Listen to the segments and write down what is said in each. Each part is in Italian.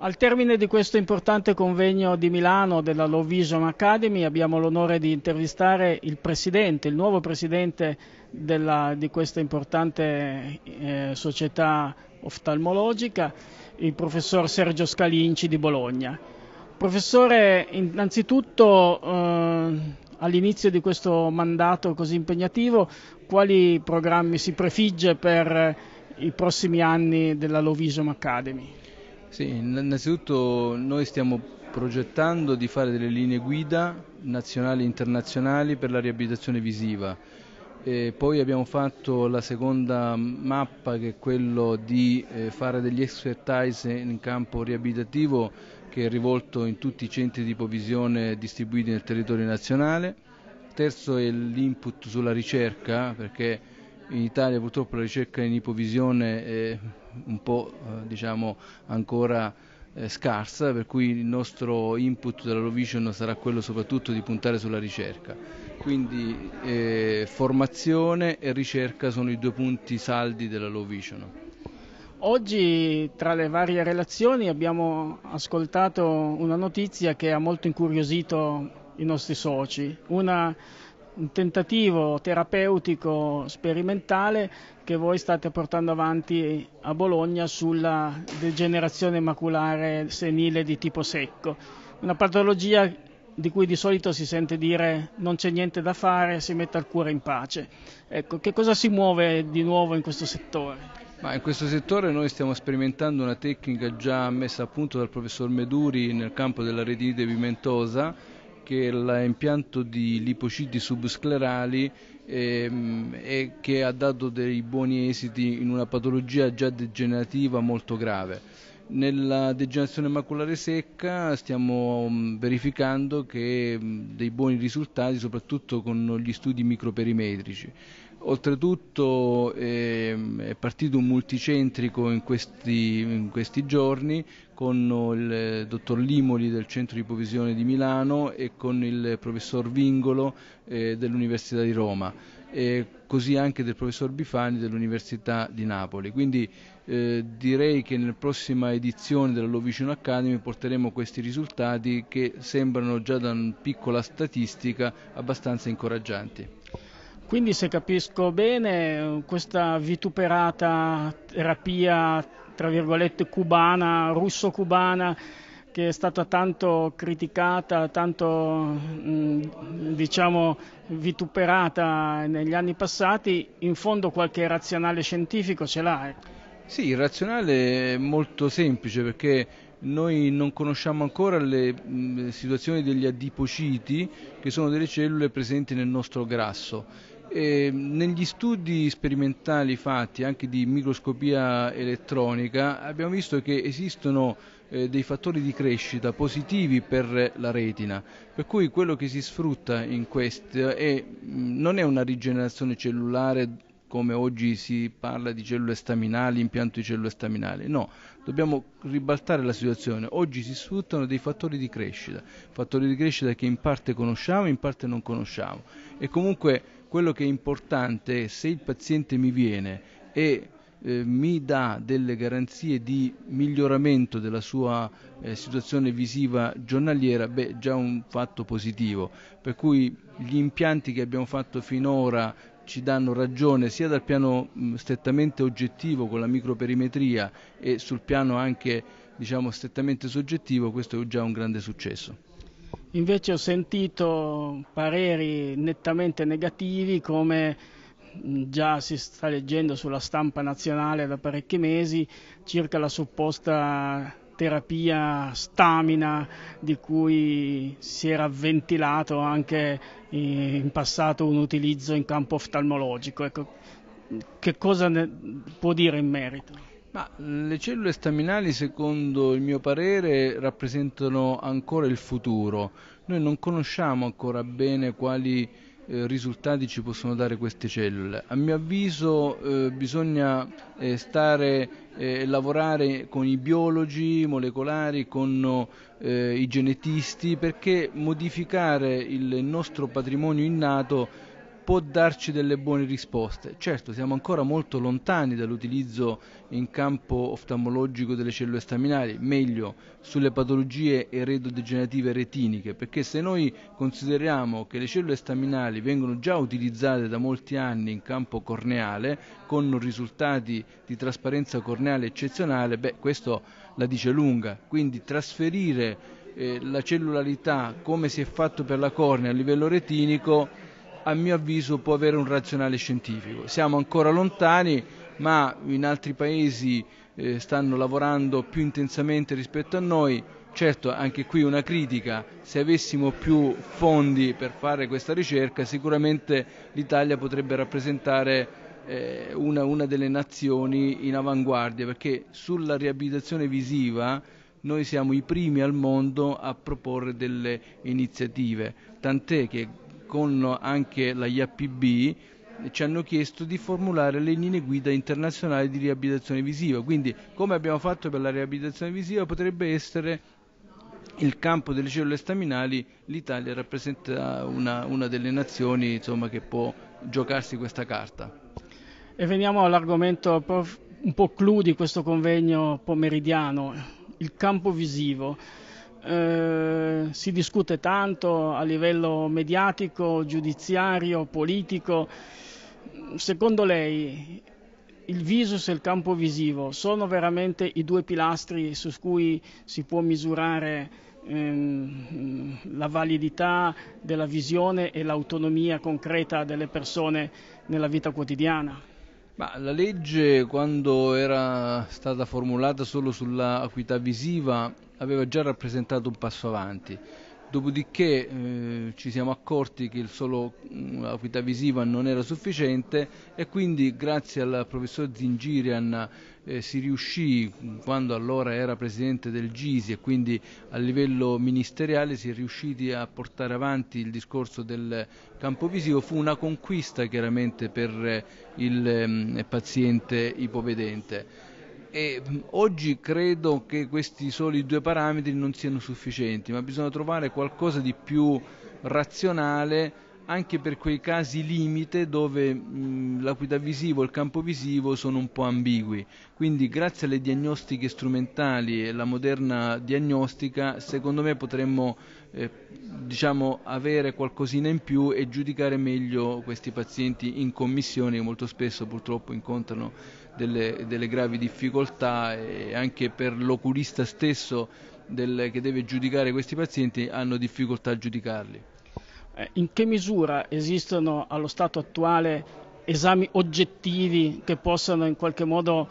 Al termine di questo importante convegno di Milano della Low Vision Academy abbiamo l'onore di intervistare il presidente, il nuovo presidente della, di questa importante eh, società oftalmologica, il professor Sergio Scalinci di Bologna. Professore, innanzitutto eh, all'inizio di questo mandato così impegnativo, quali programmi si prefigge per i prossimi anni della Low Vision Academy? Sì, innanzitutto noi stiamo progettando di fare delle linee guida nazionali e internazionali per la riabilitazione visiva. E poi abbiamo fatto la seconda mappa che è quello di eh, fare degli expertise in campo riabilitativo che è rivolto in tutti i centri di ipovisione distribuiti nel territorio nazionale. Terzo è l'input sulla ricerca perché in Italia purtroppo la ricerca in ipovisione è un po' eh, diciamo, ancora eh, scarsa, per cui il nostro input della dell'Eurovision sarà quello soprattutto di puntare sulla ricerca. Quindi eh, formazione e ricerca sono i due punti saldi della Lovision. Oggi tra le varie relazioni abbiamo ascoltato una notizia che ha molto incuriosito i nostri soci, una un tentativo terapeutico sperimentale che voi state portando avanti a Bologna sulla degenerazione maculare senile di tipo secco. Una patologia di cui di solito si sente dire non c'è niente da fare, si mette il cuore in pace. Ecco, che cosa si muove di nuovo in questo settore? Ma in questo settore noi stiamo sperimentando una tecnica già messa a punto dal professor Meduri nel campo della retinite pimentosa che l'impianto di lipociti subsclerali e ehm, che ha dato dei buoni esiti in una patologia già degenerativa molto grave. Nella degenerazione maculare secca stiamo mm, verificando che mm, dei buoni risultati soprattutto con gli studi microperimetrici. Oltretutto ehm, è partito un multicentrico in questi, in questi, giorni con il dottor Limoli del Centro di Ipovisione di Milano e con il professor Vingolo eh, dell'Università di Roma e così anche del professor Bifani dell'Università di Napoli. Quindi eh, direi che nella prossima edizione della Lovicino Academy porteremo questi risultati che sembrano già da una piccola statistica abbastanza incoraggianti. Quindi se capisco bene questa vituperata terapia tra virgolette cubana, russo-cubana che è stata tanto criticata, tanto diciamo vituperata negli anni passati, in fondo qualche razionale scientifico ce l'ha. Eh. Sì, il razionale è molto semplice perché noi non conosciamo ancora le situazioni degli adipociti che sono delle cellule presenti nel nostro grasso e eh, negli studi sperimentali fatti anche di microscopia elettronica abbiamo visto che esistono eh, dei fattori di crescita positivi per la retina, per cui quello che si sfrutta in questo è, mm, non è una rigenerazione cellulare come oggi si parla di cellule staminali, impianto di cellule staminali. No, dobbiamo ribaltare la situazione. Oggi si sfruttano dei fattori di crescita, fattori di crescita che in parte conosciamo, in parte non conosciamo. E comunque quello che è importante è se il paziente mi viene e eh, mi dà delle garanzie di miglioramento della sua eh, situazione visiva giornaliera, beh, già un fatto positivo. Per cui gli impianti che abbiamo fatto finora ci danno ragione sia dal piano mh, strettamente oggettivo con la microperimetria e sul piano anche diciamo strettamente soggettivo, questo è già un grande successo. Invece ho sentito pareri nettamente negativi come già si sta leggendo sulla stampa nazionale da parecchi mesi circa la supposta terapia stamina di cui si era ventilato anche in passato un utilizzo in campo oftalmologico. Ecco, che cosa può dire in merito? Ma le cellule staminali, secondo il mio parere, rappresentano ancora il futuro. Noi non conosciamo ancora bene quali eh, risultati ci possono dare queste cellule. A mio avviso eh, bisogna eh, stare eh, e lavorare con i biologi molecolari, con eh, i genetisti, perché modificare il nostro patrimonio innato può darci delle buone risposte. Certo, siamo ancora molto lontani dall'utilizzo in campo oftalmologico delle cellule staminali, meglio sulle patologie eredodegenerative retiniche, perché se noi consideriamo che le cellule staminali vengono già utilizzate da molti anni in campo corneale, con risultati di trasparenza corneale eccezionale, beh, questo la dice lunga. Quindi trasferire eh, la cellularità come si è fatto per la cornea a livello retinico a mio avviso può avere un razionale scientifico. Siamo ancora lontani, ma in altri paesi eh, stanno lavorando più intensamente rispetto a noi. Certo, anche qui una critica, se avessimo più fondi per fare questa ricerca sicuramente l'Italia potrebbe rappresentare eh, una, una delle nazioni in avanguardia, perché sulla riabilitazione visiva noi siamo i primi al mondo a proporre delle iniziative, tant'è che con anche la IAPB ci hanno chiesto di formulare le linee guida internazionali di riabilitazione visiva, quindi come abbiamo fatto per la riabilitazione visiva potrebbe essere il campo delle cellule staminali, l'Italia rappresenta una, una delle nazioni insomma, che può giocarsi questa carta. E veniamo all'argomento un po' clou di questo convegno pomeridiano, il campo visivo. Eh, si discute tanto a livello mediatico, giudiziario, politico. Secondo lei il visus e il campo visivo sono veramente i due pilastri su cui si può misurare ehm, la validità della visione e l'autonomia concreta delle persone nella vita quotidiana? Ma la legge, quando era stata formulata solo sull'acuità visiva, aveva già rappresentato un passo avanti. Dopodiché eh, ci siamo accorti che il solo mm, acuità visiva non era sufficiente e quindi grazie al professor Zingirian eh, si riuscì, quando allora era presidente del Gisi e quindi a livello ministeriale si è riusciti a portare avanti il discorso del campo visivo, fu una conquista chiaramente per eh, il mm, paziente ipovedente. E mm, oggi credo che questi soli due parametri non siano sufficienti, ma bisogna trovare qualcosa di più razionale anche per quei casi limite dove mh, l'acuità visiva o il campo visivo sono un po' ambigui. Quindi grazie alle diagnostiche strumentali e alla moderna diagnostica, secondo me potremmo eh, diciamo, avere qualcosina in più e giudicare meglio questi pazienti in commissione che molto spesso purtroppo incontrano delle, delle gravi difficoltà e anche per l'oculista stesso del, che deve giudicare questi pazienti hanno difficoltà a giudicarli. Eh, in che misura esistono allo stato attuale esami oggettivi che possano in qualche modo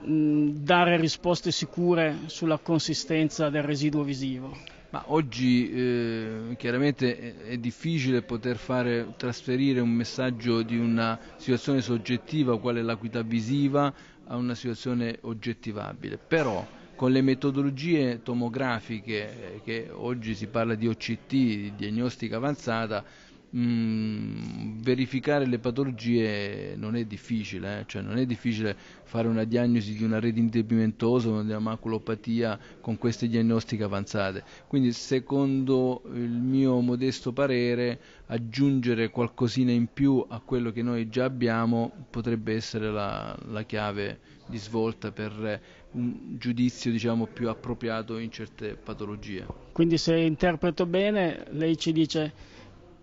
mh, dare risposte sicure sulla consistenza del residuo visivo? Ma oggi eh, chiaramente è difficile poter fare, trasferire un messaggio di una situazione soggettiva, quale è l'acuità visiva, a una situazione oggettivabile. Però con le metodologie tomografiche eh, che oggi si parla di OCT, di diagnostica avanzata, mh, mm, verificare le patologie non è difficile, eh? cioè non è difficile fare una diagnosi di una rete indebimentosa o di una maculopatia con queste diagnostiche avanzate. Quindi secondo il mio modesto parere aggiungere qualcosina in più a quello che noi già abbiamo potrebbe essere la, la chiave di svolta per un giudizio diciamo, più appropriato in certe patologie. Quindi se interpreto bene, lei ci dice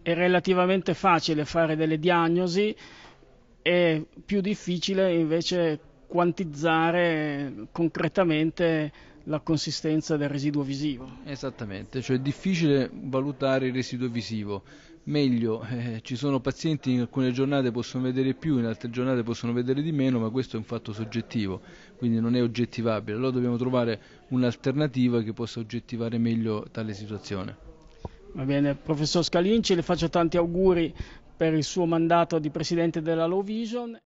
che è relativamente facile fare delle diagnosi, è più difficile invece quantizzare concretamente la consistenza del residuo visivo. Esattamente, cioè è difficile valutare il residuo visivo meglio, eh, ci sono pazienti in alcune giornate possono vedere più, in altre giornate possono vedere di meno, ma questo è un fatto soggettivo, quindi non è oggettivabile. Allora dobbiamo trovare un'alternativa che possa oggettivare meglio tale situazione. Va bene, professor Scalinci, le faccio tanti auguri per il suo mandato di presidente della Low Vision.